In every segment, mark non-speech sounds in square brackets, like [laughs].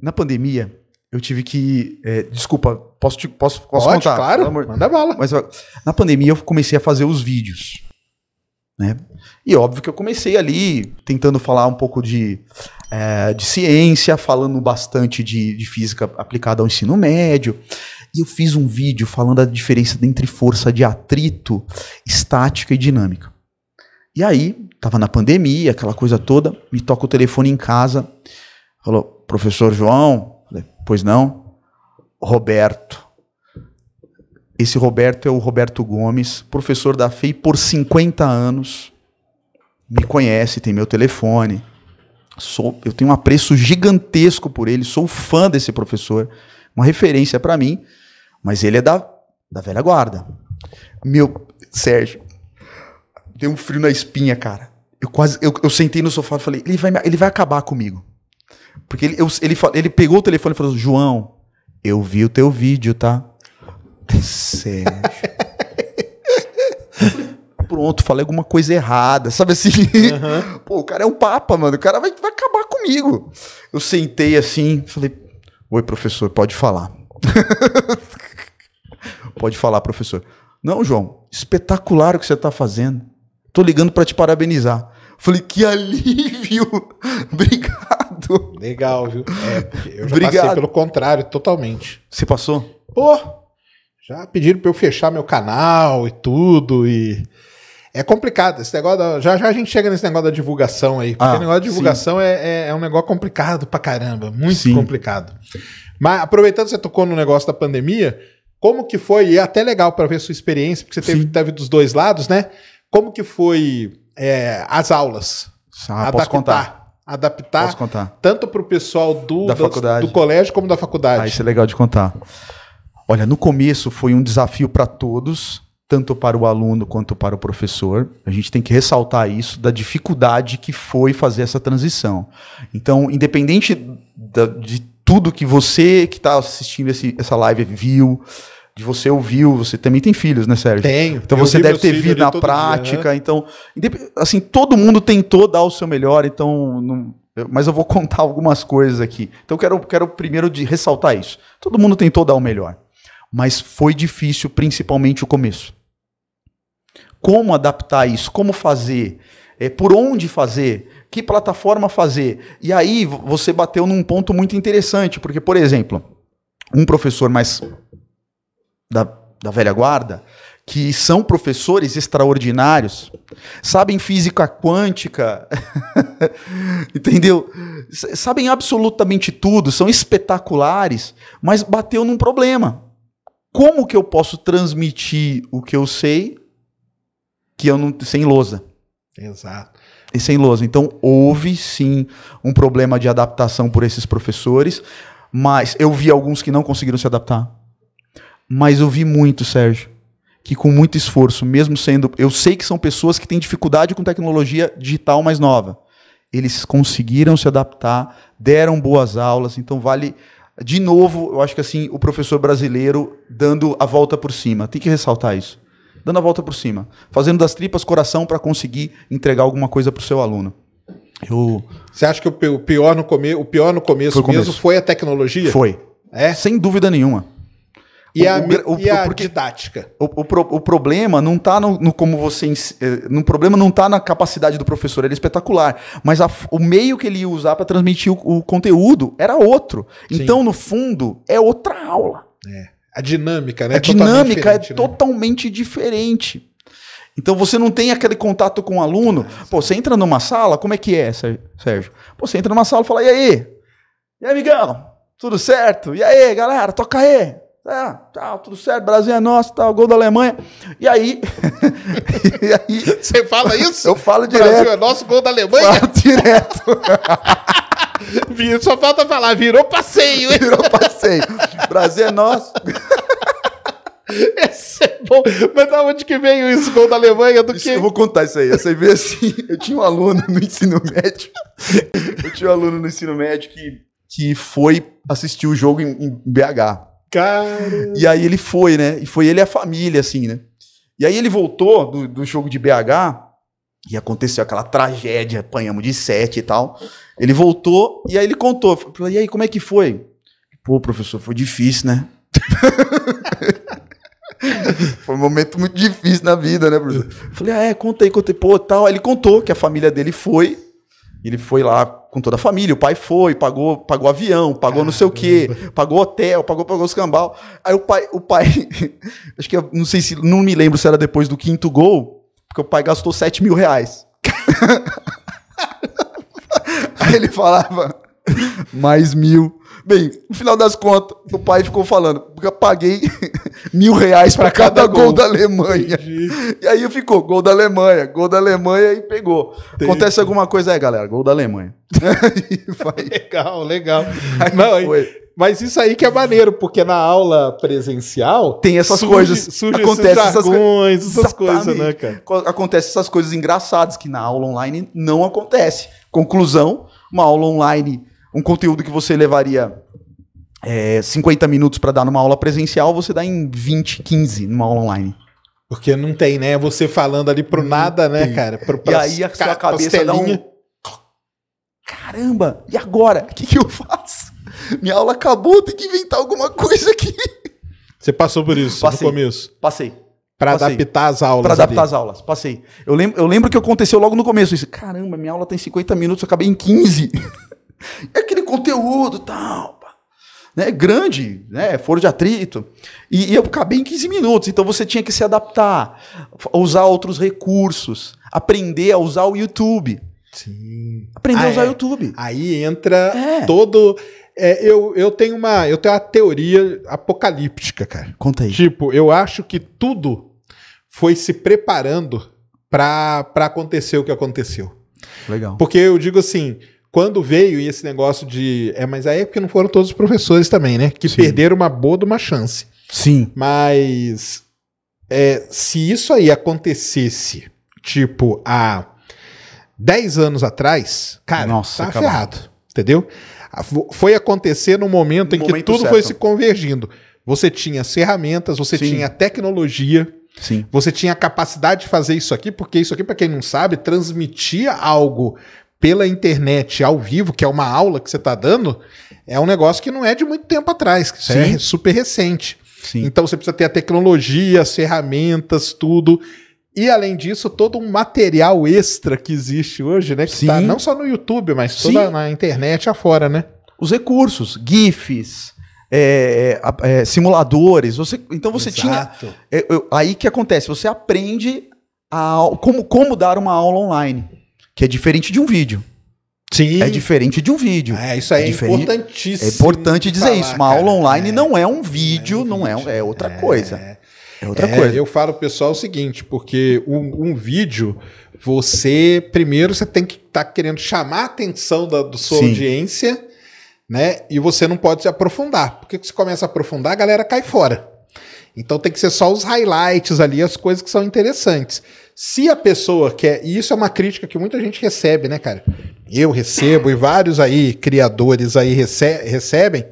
Na pandemia, eu tive que. É, desculpa, posso, te, posso, posso Pode, contar? Claro, amor, manda bala. Mas na pandemia eu comecei a fazer os vídeos. Né? E óbvio que eu comecei ali tentando falar um pouco de, é, de ciência, falando bastante de, de física aplicada ao ensino médio. E eu fiz um vídeo falando a diferença entre força de atrito, estática e dinâmica. E aí, tava na pandemia, aquela coisa toda, me toca o telefone em casa, falou, professor João? Pois não? Roberto. Esse Roberto é o Roberto Gomes, professor da FEI por 50 anos. Me conhece, tem meu telefone. Sou, eu tenho um apreço gigantesco por ele, sou fã desse professor, uma referência para mim, mas ele é da, da velha guarda. Meu, Sérgio, deu um frio na espinha, cara. Eu quase eu, eu sentei no sofá e falei, ele vai, ele vai acabar comigo. Porque ele, eu, ele, ele pegou o telefone e falou: assim, João, eu vi o teu vídeo, tá? Sérgio. [laughs] Pronto, falei alguma coisa errada, sabe assim? Uhum. Pô, o cara é um papa, mano. O cara vai, vai acabar comigo. Eu sentei assim, falei: Oi, professor, pode falar. [laughs] pode falar, professor. Não, João, espetacular o que você tá fazendo. Tô ligando para te parabenizar. Falei: Que alívio! [laughs] Obrigado obrigado. Legal, viu? É, eu já obrigado. passei pelo contrário, totalmente. Você passou? Pô, já pediram para eu fechar meu canal e tudo e é complicado esse negócio. Da, já já a gente chega nesse negócio da divulgação aí, porque ah, o negócio da divulgação é, é, é, um negócio complicado pra caramba, muito sim. complicado. Mas aproveitando que você tocou no negócio da pandemia, como que foi? E é até legal para ver a sua experiência, porque você teve, teve, dos dois lados, né? Como que foi é, as aulas? Ah, posso contar adaptar tanto para o pessoal do, da do colégio como da faculdade. Ah, isso é legal de contar. Olha, no começo foi um desafio para todos, tanto para o aluno quanto para o professor. A gente tem que ressaltar isso, da dificuldade que foi fazer essa transição. Então, independente da, de tudo que você que está assistindo esse, essa live viu, de você ouviu, você também tem filhos, né, Sérgio? Tenho. Então você deve ter vindo na prática. Dia, Então, assim, todo mundo tentou dar o seu melhor, então. Não, mas eu vou contar algumas coisas aqui. Então, quero, quero primeiro de ressaltar isso. Todo mundo tentou dar o melhor. Mas foi difícil, principalmente o começo. Como adaptar isso? Como fazer? É, por onde fazer? Que plataforma fazer? E aí você bateu num ponto muito interessante, porque, por exemplo, um professor mais da, da velha guarda, que são professores extraordinários, sabem física quântica, [laughs] entendeu? Sabem absolutamente tudo, são espetaculares, mas bateu num problema. Como que eu posso transmitir o que eu sei que eu não sem lousa? Exato. E sem lousa. Então houve sim um problema de adaptação por esses professores, mas eu vi alguns que não conseguiram se adaptar mas eu vi muito, Sérgio, que com muito esforço, mesmo sendo. Eu sei que são pessoas que têm dificuldade com tecnologia digital mais nova. Eles conseguiram se adaptar, deram boas aulas, então vale. De novo, eu acho que assim, o professor brasileiro dando a volta por cima. Tem que ressaltar isso. Dando a volta por cima. Fazendo das tripas coração para conseguir entregar alguma coisa para o seu aluno. Eu... Você acha que o pior no, come... o pior no começo, foi começo mesmo foi a tecnologia? Foi. É? Sem dúvida nenhuma. E o, a, o, e a porque, didática. O, o, o, problema não está no, no, como você. Eh, no problema não está na capacidade do professor, ele é espetacular. Mas a, o meio que ele ia usar para transmitir o, conteúdo era outro. Sim. Então, no fundo, é outra aula. É. A dinâmica, né? A dinâmica é né? totalmente diferente. Então você não tem aquele contato com o aluno. É, Pô, você entra numa sala, como é que é, Sérgio? Pô, você entra numa sala e fala, e aí? E aí, amigão? Tudo certo? E aí, galera? Toca aí! É, tá, tudo certo, Brasil é nosso, tal, tá, o gol da Alemanha. E aí. [laughs] e aí Você fala isso? Eu falo direto. Brasil é nosso, gol da Alemanha? Falo direto. [laughs] Só falta falar, virou passeio, hein? Virou passeio. Brasil é nosso. [laughs] Esse é bom. Mas da onde que veio isso? Gol da Alemanha? Do isso, que? Eu vou contar isso aí. Você vê assim, eu tinha um aluno no ensino médio. Eu tinha um aluno no ensino médio que, que foi assistir o jogo em, em BH. Cara. E aí ele foi, né? E foi ele e a família, assim, né? E aí ele voltou do, do jogo de BH e aconteceu aquela tragédia, apanhamos de sete e tal. Ele voltou e aí ele contou. e aí, como é que foi? Pô, professor, foi difícil, né? [laughs] foi um momento muito difícil na vida, né, professor? Falei, ah, é, conta aí, conta aí. Pô, tal. Aí ele contou que a família dele foi. Ele foi lá com toda a família. O pai foi, pagou, pagou avião, pagou Caramba. não sei o quê, pagou hotel, pagou, pagou escambau. Aí o pai, o pai, [laughs] acho que eu não sei se, não me lembro se era depois do quinto gol, porque o pai gastou 7 mil reais. [laughs] Aí ele falava, mais mil. Bem, no final das contas, o pai ficou falando, porque paguei mil reais para cada, cada gol. gol. da Alemanha. Entendi. E aí ficou gol da Alemanha, gol da Alemanha e pegou. Entendi. Acontece alguma coisa aí, galera, gol da Alemanha. [laughs] [laughs] legal, legal. Aí Não, foi. Mas isso aí que é maneiro, porque na aula presencial. Tem essas surge, coisas. Surge acontece esses jargões, essas, essas coisas, né, cara? Acontece essas coisas engraçadas que na aula online não acontece. Conclusão: uma aula online, um conteúdo que você levaria é, 50 minutos para dar numa aula presencial, você dá em 20, 15 numa aula online. Porque não tem, né? Você falando ali pro nada, né, cara? Pro, e aí a sua cabeça dá um... Caramba, e agora? O que, que eu faço? Minha aula acabou, tem que inventar alguma coisa aqui. Você passou por isso passei, no começo? Passei. Para adaptar as aulas. Para adaptar ali. as aulas, passei. Eu lembro, eu lembro que aconteceu logo no começo isso. Caramba, minha aula tem tá 50 minutos, eu acabei em 15. [laughs] é aquele conteúdo tal né, grande, né, foro de atrito. E, e, eu acabei em 15 minutos, então você tinha que se adaptar, usar outros recursos, aprender a usar o YouTube. Sim. Aprender ah, a usar o é. YouTube. Aí entra é. todo. É, eu, eu tenho uma eu tenho uma teoria apocalíptica, cara. Conta aí. Tipo, eu acho que tudo foi se preparando para acontecer o que aconteceu. Legal. Porque eu digo assim, quando veio esse negócio de. É, mas aí é porque não foram todos os professores também, né? Que Sim. perderam uma boa de uma chance. Sim. Mas é, se isso aí acontecesse, tipo, há 10 anos atrás, cara, Nossa, tá acabado. ferrado. Entendeu? Foi acontecer no momento no em que momento tudo certo. foi se convergindo. Você tinha as ferramentas, você Sim. tinha a tecnologia. Sim. Você tinha a capacidade de fazer isso aqui, porque isso aqui, para quem não sabe, transmitia algo pela internet ao vivo, que é uma aula que você está dando, é um negócio que não é de muito tempo atrás, que é Sim. é super recente. Sim. Então você precisa ter a tecnologia, as ferramentas, tudo. E além disso, todo um material extra que existe hoje, né? Que está não só no YouTube, mas toda Sim. na internet afora, né? Os recursos, GIFs, é, é, simuladores. Você, então você Exato. tinha. É, aí que acontece? Você aprende a, como, como dar uma aula online que é diferente de um vídeo. Sim. É diferente de um vídeo. É, isso aí é, é importantíssimo. É importante dizer falar, isso. Uma cara, aula online é, não é um vídeo, não é, um vídeo, não é, é outra é. coisa. É outra é, coisa. Eu falo pessoal é o seguinte, porque um, um vídeo, você primeiro você tem que estar tá querendo chamar a atenção da, sua Sim. audiência, né? E você não pode se aprofundar. Porque se começa a aprofundar, a galera cai fora. Então tem que ser só os highlights ali, as coisas que são interessantes. Se a pessoa quer, e isso é uma crítica que muita gente recebe, né, cara? Eu recebo e vários aí criadores aí rece recebem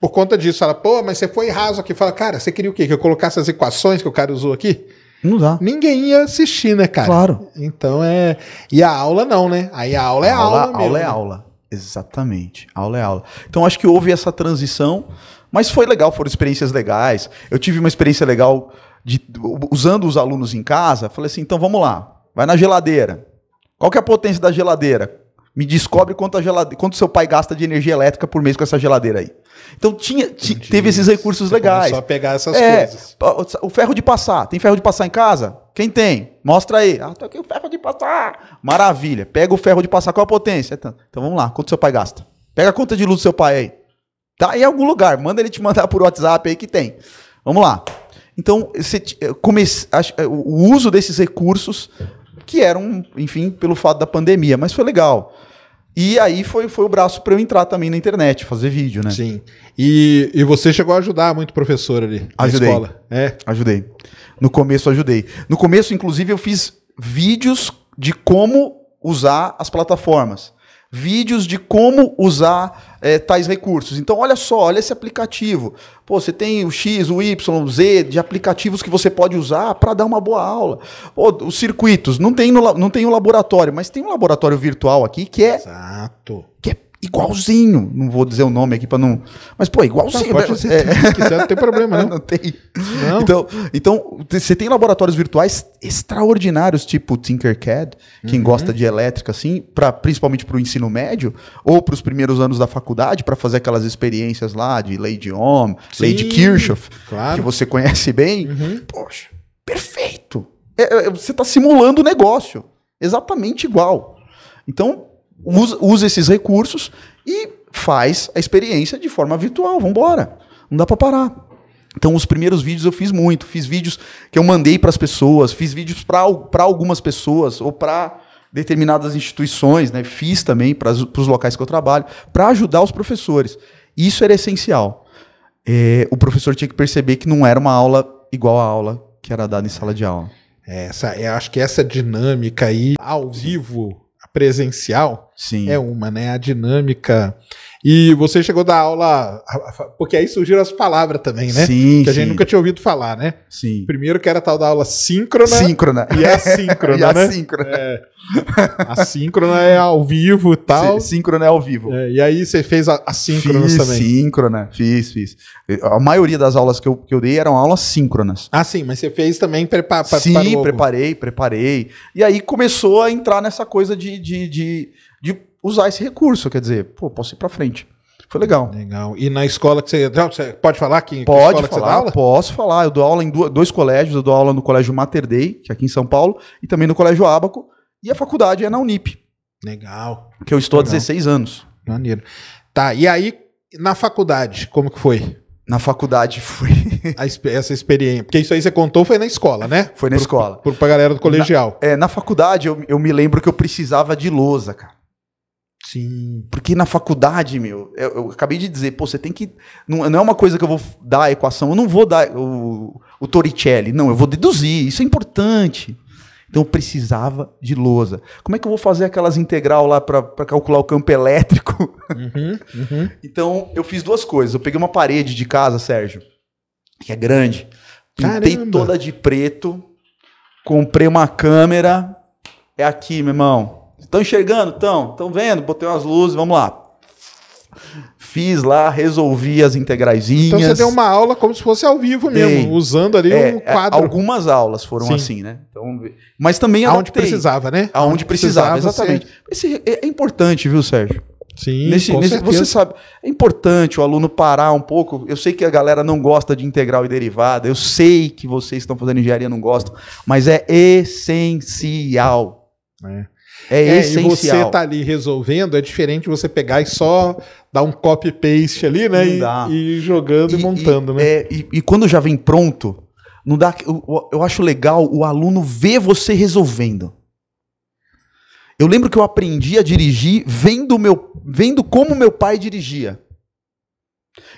por conta disso. Fala, pô, mas você foi raso aqui. Fala, cara, você queria o quê? Que eu colocasse as equações que o cara usou aqui? Não dá. Ninguém ia assistir, né, cara? Claro. Então é. E a aula não, né? Aí a aula é a aula. Aula, é aula né? é aula. Exatamente. A aula é aula. Então acho que houve essa transição mas foi legal, foram experiências legais. Eu tive uma experiência legal de, usando os alunos em casa. Falei assim: então vamos lá, vai na geladeira. Qual que é a potência da geladeira? Me descobre quanto, a gelade... quanto seu pai gasta de energia elétrica por mês com essa geladeira aí. Então tinha, teve esses recursos Você legais. Só pegar essas é, coisas. O ferro de passar. Tem ferro de passar em casa? Quem tem? Mostra aí. Ah, tem aqui o ferro de passar. Maravilha. Pega o ferro de passar. Qual a potência? Então, então vamos lá. Quanto seu pai gasta? Pega a conta de luz do seu pai aí. Tá em algum lugar. Manda ele te mandar por WhatsApp aí que tem. Vamos lá. Então, você, eh, comece, eh, o uso desses recursos, que eram, enfim, pelo fato da pandemia, mas foi legal. E aí foi, foi o braço para eu entrar também na internet, fazer vídeo, né? Sim. E, e você chegou a ajudar muito o professor ali ajudei. na escola. É. Ajudei. No começo ajudei. No começo, inclusive, eu fiz vídeos de como usar as plataformas. Vídeos de como usar é, tais recursos. Então, olha só, olha esse aplicativo. Pô, você tem o X, o Y, o Z de aplicativos que você pode usar para dar uma boa aula. Pô, os circuitos, não tem, no, não tem o um laboratório, mas tem um laboratório virtual aqui que é. Exato. Que é igualzinho. Não vou dizer o nome aqui para não. Mas, pô, igualzinho. Tá, pode né? é... Se quiser, não tem problema, [laughs] não. não tem. Não. Então, então, você tem laboratórios virtuais extraordinários, tipo Tinkercad, quem uhum. gosta de elétrica, assim, pra, principalmente para o ensino médio, ou para os primeiros anos da faculdade, para fazer aquelas experiências lá de Lady de Ohm, Lady de Kirchhoff, claro. que você conhece bem. Uhum. Poxa, perfeito. É, é, você está simulando o negócio. Exatamente igual. Então, usa, usa esses recursos e faz a experiência de forma virtual. Vamos embora. Não dá para parar. Então, os primeiros vídeos eu fiz muito. Fiz vídeos que eu mandei para as pessoas, fiz vídeos para algumas pessoas ou para determinadas instituições, né? fiz também para os locais que eu trabalho, para ajudar os professores. Isso era essencial. É, o professor tinha que perceber que não era uma aula igual à aula que era dada em sala de aula. É, essa, eu acho que essa dinâmica aí, ao vivo, presencial Sim. é uma, né? A dinâmica e você chegou da aula, porque aí surgiram as palavras também, né? Sim. Que a gente sim. nunca tinha ouvido falar, né? Sim. Primeiro que era tal da aula síncrona. Síncrona. E assíncrona, [laughs] e né? Assíncrona. É. Assíncrona é ao vivo e tal. Síncrona é ao vivo. É, e aí você fez a, a fiz também. síncrona, fiz, fiz. A maioria das aulas que eu, que eu dei eram aulas síncronas. Ah, sim, mas você fez também preparar Sim, preparei, preparei. E aí começou a entrar nessa coisa de, de, de, de usar esse recurso. Quer dizer, pô, posso ir para frente. Foi legal. Legal. E na escola que você. Você pode falar que, pode que escola falar, que você dá aula? Posso falar. Eu dou aula em dois colégios. Eu dou aula no Colégio Mater Dei, que é aqui em São Paulo, e também no Colégio Abaco. E a faculdade é na Unip. Legal. Que eu estou legal. há 16 anos. Maneiro. Tá. E aí, na faculdade, como que foi? Na faculdade foi. [laughs] essa experiência. Porque isso aí você contou foi na escola, né? Foi na pro, escola. Pro, pra galera do colegial. Na, é, na faculdade eu, eu me lembro que eu precisava de lousa, cara. Sim. Porque na faculdade, meu, eu, eu, acabei de dizer, pô, você tem que. Não, não é uma coisa que eu vou dar a equação, eu não vou dar o, o Torricelli. Não, eu vou deduzir, isso é importante. Então eu precisava de lousa. Como é que eu vou fazer aquelas integral lá para calcular o campo elétrico? Uhum, uhum. [laughs] então eu fiz duas coisas. Eu peguei uma parede de casa, Sérgio, que é grande, pintei Caramba. toda de preto, comprei uma câmera. É aqui, meu irmão. Estão enxergando? Estão? Estão vendo? Botei umas luzes, vamos lá. Fiz lá, resolvi as integraisinhas. Então você deu uma aula como se fosse ao vivo mesmo, usando ali é, um é, quadro. Algumas aulas foram Sim. assim, né? Então, mas também aonde precisava, né? Aonde precisava, precisava exatamente. Esse é, é, importante, viu, Sérgio? Sim, nesse, nesse, você sabe, é importante o aluno parar um pouco. Eu sei que a galera não gosta de integral e derivada, eu sei que vocês estão fazendo engenharia não gostam, mas é essencial. É. É, é essencial. E você tá ali resolvendo, é diferente você pegar e só dar um copy-paste ali, né? E, e, jogando e, e montando, e, né? É, e, quando já vem pronto, não dá. Eu, eu acho legal o aluno ver você resolvendo. Eu lembro que eu aprendi a dirigir vendo, meu, vendo como meu pai dirigia.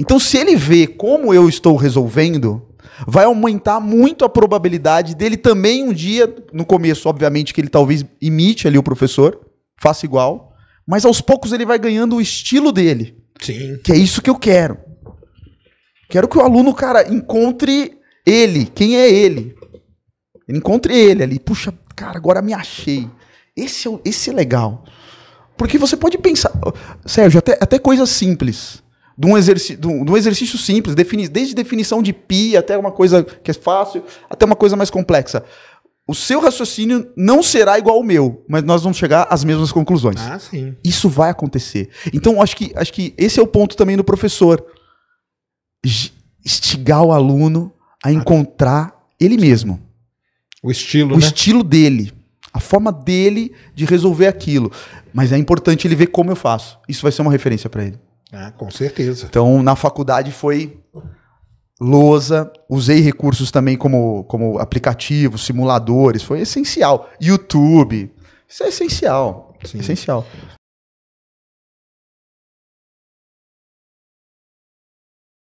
Então, se ele vê como eu estou resolvendo, vai aumentar muito a probabilidade dele também um dia, no começo, obviamente, que ele talvez imite ali o professor, faça igual, mas aos poucos ele vai ganhando o estilo dele. Sim. Que é isso que eu quero. Quero que o aluno, cara, encontre ele, quem é ele. Encontre ele ali. Puxa, cara, agora me achei. Esse é, esse é legal. Porque você pode pensar. Sérgio, até, até coisas simples de um, de um exercício simples, defini... desde definição de pi até uma coisa que é fácil, até uma coisa mais complexa. O seu raciocínio não será igual ao meu, mas nós vamos chegar às mesmas conclusões. Ah, sim. Isso vai acontecer. Então, acho que, acho que esse é o ponto também do professor. Estigar o aluno a encontrar ele mesmo. O estilo, O né? estilo dele a forma dele de resolver aquilo. Mas é importante ele ver como eu faço. Isso vai ser uma referência para ele. Ah, com certeza. Então, na faculdade foi lousa, usei recursos também como, como aplicativos, simuladores, foi essencial. YouTube, isso é essencial. Sim. Essencial.